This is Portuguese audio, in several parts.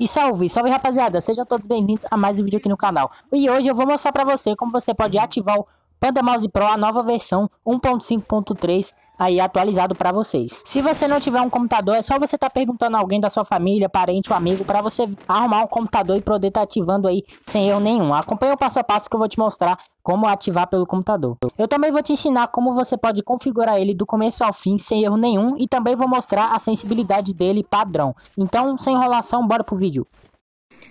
E salve, salve rapaziada, sejam todos bem-vindos a mais um vídeo aqui no canal. E hoje eu vou mostrar pra você como você pode ativar o Panda Mouse Pro, a nova versão 1.5.3 aí atualizado para vocês. Se você não tiver um computador, é só você estar tá perguntando a alguém da sua família, parente ou amigo para você arrumar um computador e poder estar tá ativando aí sem erro nenhum. Acompanha o passo a passo que eu vou te mostrar como ativar pelo computador. Eu também vou te ensinar como você pode configurar ele do começo ao fim sem erro nenhum e também vou mostrar a sensibilidade dele padrão. Então, sem enrolação, bora pro vídeo.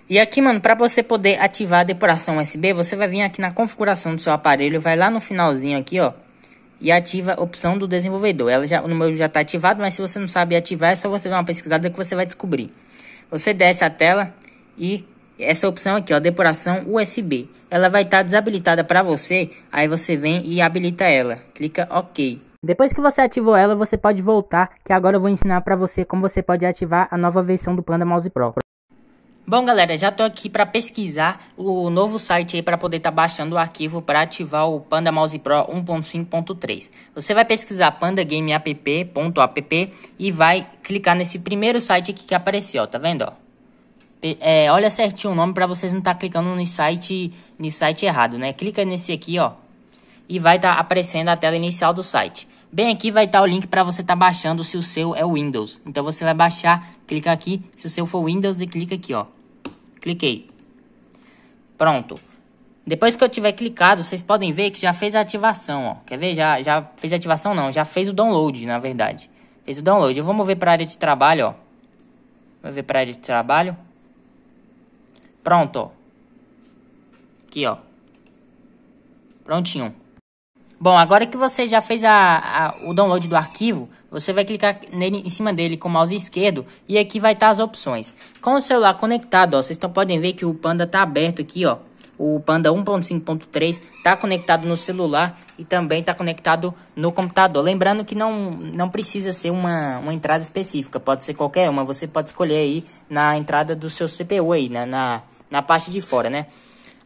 E aqui, mano, para você poder ativar a depuração USB, você vai vir aqui na configuração do seu aparelho, vai lá no finalzinho aqui, ó, e ativa a opção do desenvolvedor. Ela já, o meu já está ativado, mas se você não sabe ativar, é só você dar uma pesquisada que você vai descobrir. Você desce a tela e essa opção aqui, ó, depuração USB. Ela vai estar tá desabilitada para você, aí você vem e habilita ela. Clica OK. Depois que você ativou ela, você pode voltar, que agora eu vou ensinar para você como você pode ativar a nova versão do Panda Mouse Pro. Bom, galera, já tô aqui para pesquisar o novo site aí para poder estar tá baixando o arquivo para ativar o Panda Mouse Pro 1.5.3. Você vai pesquisar pandagameapp.app e vai clicar nesse primeiro site aqui que apareceu, tá vendo, É, olha certinho o nome para vocês não estar tá clicando no site, no site errado, né? Clica nesse aqui, ó, e vai estar tá aparecendo a tela inicial do site. Bem aqui vai estar o link para você estar tá baixando se o seu é Windows. Então você vai baixar, clica aqui, se o seu for Windows e clica aqui, ó. Cliquei. Pronto. Depois que eu tiver clicado, vocês podem ver que já fez a ativação, ó. Quer ver? Já, já fez a ativação não, já fez o download, na verdade. Fez o download. Eu vou mover para a área de trabalho, ó. Vou ver para a área de trabalho. Pronto, ó. Aqui, ó. Prontinho. Bom, agora que você já fez a, a, o download do arquivo, você vai clicar nele, em cima dele com o mouse esquerdo e aqui vai estar tá as opções. Com o celular conectado, ó, vocês tão, podem ver que o Panda está aberto aqui, ó. O Panda 1.5.3 está conectado no celular e também está conectado no computador. Lembrando que não, não precisa ser uma, uma entrada específica, pode ser qualquer uma. Você pode escolher aí na entrada do seu CPU aí, né, na, na parte de fora, né?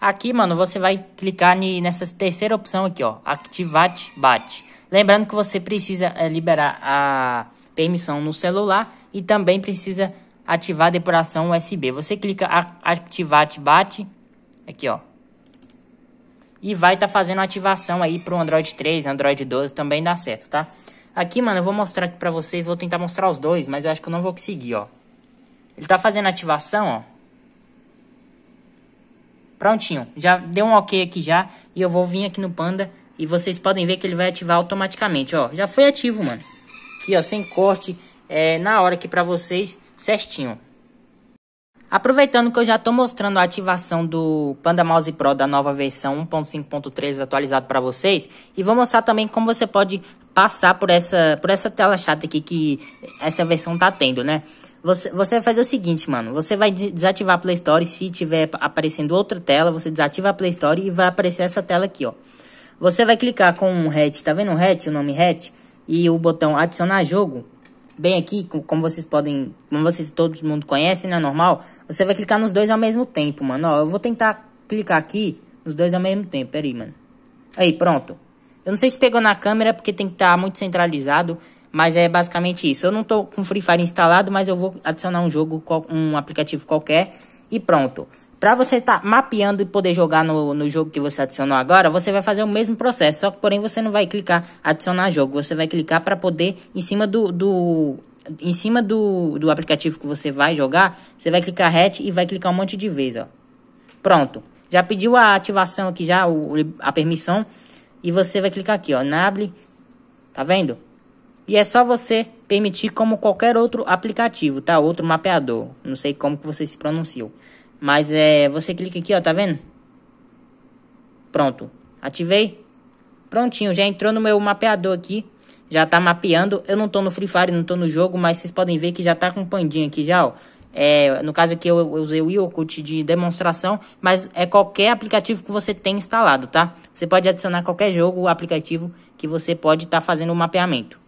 Aqui, mano, você vai clicar nessa terceira opção aqui, ó. Activate BAT. Lembrando que você precisa é, liberar a permissão no celular e também precisa ativar a depuração USB. Você clica Activate BAT. Aqui, ó. E vai estar tá fazendo ativação aí pro Android 3, Android 12, também dá certo, tá? Aqui, mano, eu vou mostrar aqui pra vocês. Vou tentar mostrar os dois, mas eu acho que eu não vou conseguir, ó. Ele está fazendo ativação, ó. Prontinho, já deu um ok aqui já. E eu vou vir aqui no Panda e vocês podem ver que ele vai ativar automaticamente, ó. Já foi ativo, mano. Aqui, ó, sem corte, é, na hora aqui pra vocês, certinho. Aproveitando que eu já estou mostrando a ativação do Panda Mouse Pro da nova versão 1.5.3 atualizado para vocês e vou mostrar também como você pode passar por essa, por essa tela chata aqui que essa versão tá tendo, né? Você, você vai fazer o seguinte, mano, você vai desativar a Play Store, se tiver aparecendo outra tela, você desativa a Play Store e vai aparecer essa tela aqui, ó. Você vai clicar com o um hat, tá vendo o hat, o nome hatch, E o botão adicionar jogo, bem aqui, como vocês podem, como vocês todo mundo conhece, né, normal, você vai clicar nos dois ao mesmo tempo, mano. Ó, eu vou tentar clicar aqui nos dois ao mesmo tempo, peraí, mano. Aí, pronto. Eu não sei se pegou na câmera, porque tem que estar tá muito centralizado, mas é basicamente isso. Eu não tô com Free Fire instalado, mas eu vou adicionar um jogo, um aplicativo qualquer e pronto. Para você estar tá mapeando e poder jogar no, no jogo que você adicionou agora, você vai fazer o mesmo processo, só que porém você não vai clicar adicionar jogo, você vai clicar para poder em cima do, do em cima do, do aplicativo que você vai jogar, você vai clicar hatch e vai clicar um monte de vezes, ó. Pronto. Já pediu a ativação aqui já, o, a permissão, e você vai clicar aqui, ó, enable, tá vendo? E é só você permitir como qualquer outro aplicativo, tá? Outro mapeador, não sei como que você se pronunciou. Mas é, você clica aqui, ó, tá vendo? Pronto, ativei. Prontinho, já entrou no meu mapeador aqui. Já tá mapeando. Eu não tô no Free Fire, não tô no jogo, mas vocês podem ver que já tá com um pandinha aqui já, ó. É, no caso aqui eu, eu usei o Yocult de demonstração, mas é qualquer aplicativo que você tem instalado, tá? Você pode adicionar qualquer jogo, aplicativo que você pode estar tá fazendo o mapeamento.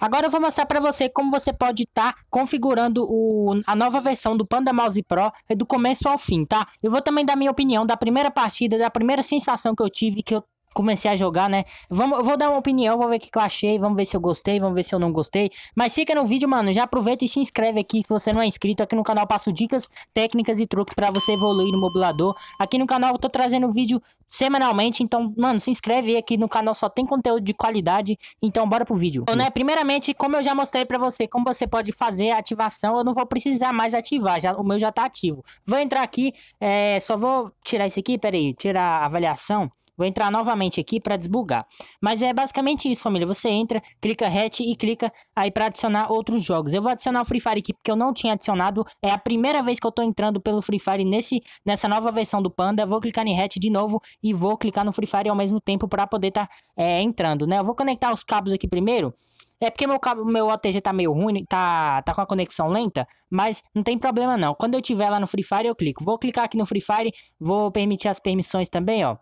Agora eu vou mostrar para você como você pode estar tá configurando o, a nova versão do Panda Mouse Pro é do começo ao fim, tá? Eu vou também dar minha opinião da primeira partida, da primeira sensação que eu tive, que eu comecei a jogar, né? Vamos, eu vou dar uma opinião, vou ver o que, que eu achei, vamos ver se eu gostei, vamos ver se eu não gostei. Mas fica no vídeo, mano. Já aproveita e se inscreve aqui se você não é inscrito. Aqui no canal passo dicas, técnicas e truques para você evoluir no modulador. Aqui no canal eu tô trazendo vídeo semanalmente, então, mano, se inscreve aqui no canal, só tem conteúdo de qualidade. Então, bora pro vídeo. Então, né, primeiramente, como eu já mostrei para você, como você pode fazer a ativação, eu não vou precisar mais ativar, já, o meu já tá ativo. Vou entrar aqui, é, só vou tirar isso aqui, peraí, tirar a avaliação. Vou entrar novamente aqui para desbugar. Mas é basicamente isso, família. Você entra, clica hatch e clica aí para adicionar outros jogos. Eu vou adicionar o Free Fire aqui porque eu não tinha adicionado. É a primeira vez que eu tô entrando pelo Free Fire nesse, nessa nova versão do Panda. Vou clicar em hatch de novo e vou clicar no Free Fire ao mesmo tempo para poder estar tá, é, entrando, né? Eu vou conectar os cabos aqui primeiro. É porque meu cabo, meu OTG tá meio ruim, tá, tá com a conexão lenta, mas não tem problema não. Quando eu tiver lá no Free Fire, eu clico. Vou clicar aqui no Free Fire, vou permitir as permissões também, ó.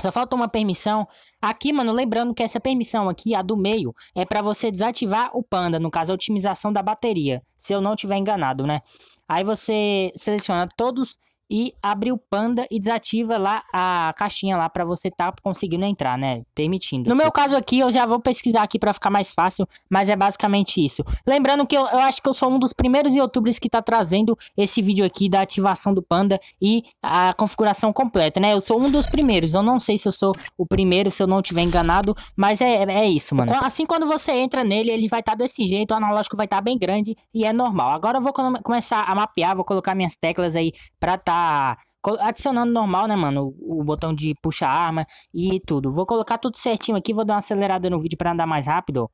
Só falta uma permissão. Aqui, mano, lembrando que essa permissão aqui, a do meio, é para você desativar o panda, no caso a otimização da bateria, se eu não tiver enganado, né? Aí você seleciona todos e abre o Panda e desativa lá a caixinha lá para você tá conseguindo entrar, né? Permitindo. No meu caso aqui, eu já vou pesquisar aqui para ficar mais fácil, mas é basicamente isso. Lembrando que eu, eu, acho que eu sou um dos primeiros youtubers que tá trazendo esse vídeo aqui da ativação do Panda e a configuração completa, né? Eu sou um dos primeiros, eu não sei se eu sou o primeiro, se eu não tiver enganado, mas é, é, é isso, mano. Então, assim, quando você entra nele, ele vai estar tá desse jeito, o analógico vai estar tá bem grande e é normal. Agora eu vou começar a mapear, vou colocar minhas teclas aí pra tá Tá adicionando normal, né, mano? O, o botão de puxa arma e tudo. Vou colocar tudo certinho aqui, vou dar uma acelerada no vídeo para andar mais rápido,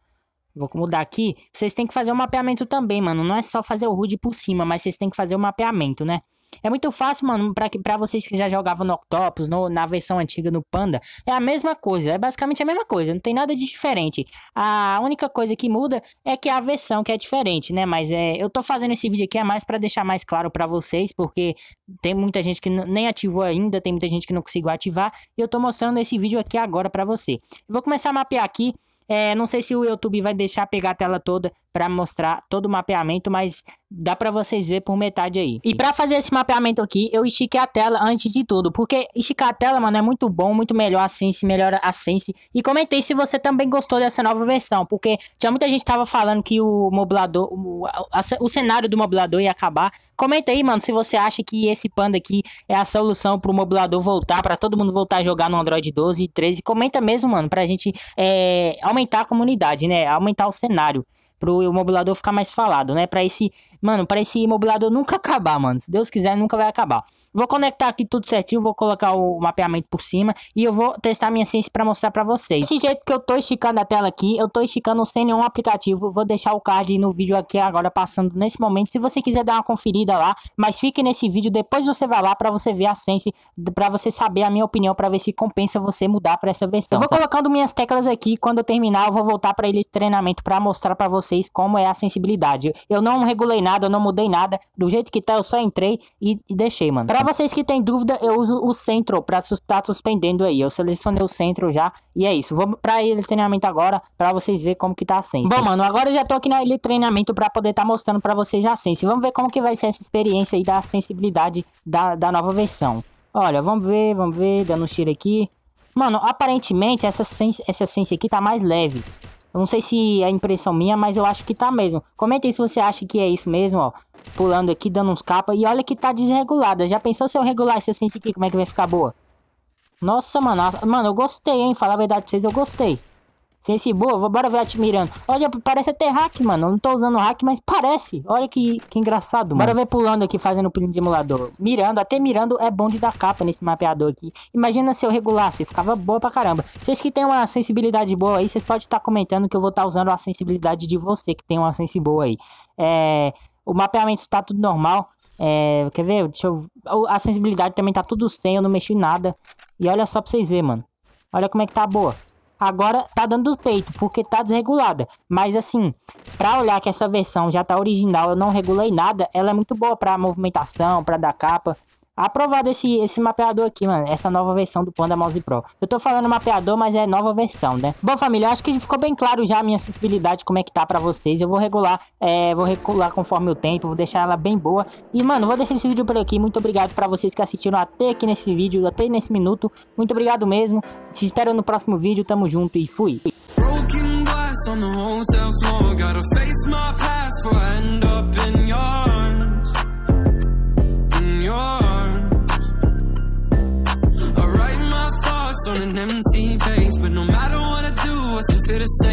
Vou mudar aqui. Vocês têm que fazer o mapeamento também, mano. Não é só fazer o HUD por cima, mas vocês têm que fazer o mapeamento, né? É muito fácil, mano, pra, que, pra vocês que já jogavam no Octopus, no, na versão antiga, no Panda. É a mesma coisa, é basicamente a mesma coisa. Não tem nada de diferente. A única coisa que muda é que é a versão que é diferente, né? Mas é, eu tô fazendo esse vídeo aqui é mais para deixar mais claro para vocês, porque tem muita gente que nem ativou ainda, tem muita gente que não conseguiu ativar. E eu tô mostrando esse vídeo aqui agora para você. Eu vou começar a mapear aqui. É, não sei se o YouTube vai deixar pegar a tela toda para mostrar todo o mapeamento, mas dá para vocês ver por metade aí. E para fazer esse mapeamento aqui, eu estiquei a tela antes de tudo, porque esticar a tela, mano, é muito bom, muito melhor a Sense, melhora a Sense. E comentei se você também gostou dessa nova versão, porque tinha muita gente que tava falando que o modulador, o, o cenário do modulador ia acabar. Comenta aí, mano, se você acha que esse panda aqui é a solução pro modulador voltar, para todo mundo voltar a jogar no Android 12 e 13. Comenta mesmo, mano, pra gente é, aumentar a comunidade, né? Aumentar aumentar o cenário. Pro imobilador ficar mais falado, né? Pra esse. Mano, pra esse imobilador nunca acabar, mano. Se Deus quiser, nunca vai acabar. Vou conectar aqui tudo certinho, vou colocar o mapeamento por cima. E eu vou testar minha ciência pra mostrar pra vocês. Desse jeito que eu tô esticando a tela aqui, eu tô esticando sem nenhum aplicativo. Vou deixar o card no vídeo aqui agora, passando nesse momento. Se você quiser dar uma conferida lá, mas fique nesse vídeo. Depois você vai lá pra você ver a Sense, pra você saber a minha opinião, pra ver se compensa você mudar pra essa versão. Eu vou tá? colocando minhas teclas aqui. Quando eu terminar, eu vou voltar pra ele treinar para mostrar para vocês como é a sensibilidade. Eu não regulei nada, eu não mudei nada. Do jeito que tá, eu só entrei e, e deixei, mano. Para vocês que tem dúvida, eu uso o centro para estar tá suspendendo aí. Eu selecionei o centro já e é isso. Vou para ele treinamento agora para vocês ver como que tá a sense. Bom, mano, agora eu já tô aqui na ele treinamento para poder estar tá mostrando para vocês a sense. Vamos ver como que vai ser essa experiência aí da sensibilidade da, da nova versão. Olha, vamos ver, vamos ver, dando um tiro aqui. Mano, aparentemente essa sense, essa sense aqui tá mais leve. Eu não sei se é impressão minha, mas eu acho que tá mesmo. Comenta aí se você acha que é isso mesmo, ó. Pulando aqui, dando uns capas. E olha que tá desregulada. Já pensou se eu regular esse sense aqui, como é que vai ficar boa? Nossa, mano. Mano, eu gostei, hein? Falar a verdade pra vocês, eu gostei. Sense boa, bora ver mirando Olha, parece até hack, mano. Eu não tô usando hack, mas parece. Olha que, que engraçado, mano. Bora ver pulando aqui, fazendo o pulinho de emulador. Mirando, até mirando é bom de dar capa nesse mapeador aqui. Imagina se eu regulasse, ficava boa pra caramba. Vocês que tem uma sensibilidade boa aí, vocês podem estar tá comentando que eu vou estar tá usando a sensibilidade de você que tem uma sense boa aí. É... O mapeamento tá tudo normal. É... Quer ver? Deixa eu... A sensibilidade também tá tudo sem, eu não mexi em nada. E olha só pra vocês verem, mano. Olha como é que tá boa agora tá dando do peito, porque tá desregulada. Mas assim, pra olhar que essa versão já tá original, eu não regulei nada, ela é muito boa pra movimentação, pra dar capa aprovado esse, esse mapeador aqui, mano. Essa nova versão do Panda Mouse Pro. Eu tô falando mapeador, mas é nova versão, né? Bom, família, acho que ficou bem claro já a minha acessibilidade, como é que tá pra vocês. Eu vou regular, é, vou regular conforme o tempo, vou deixar ela bem boa. E, mano, vou deixar esse vídeo por aqui. Muito obrigado pra vocês que assistiram até aqui nesse vídeo, até nesse minuto. Muito obrigado mesmo. Te espero no próximo vídeo. Tamo junto e fui. on an empty page. But no matter what I do, I still feel the same.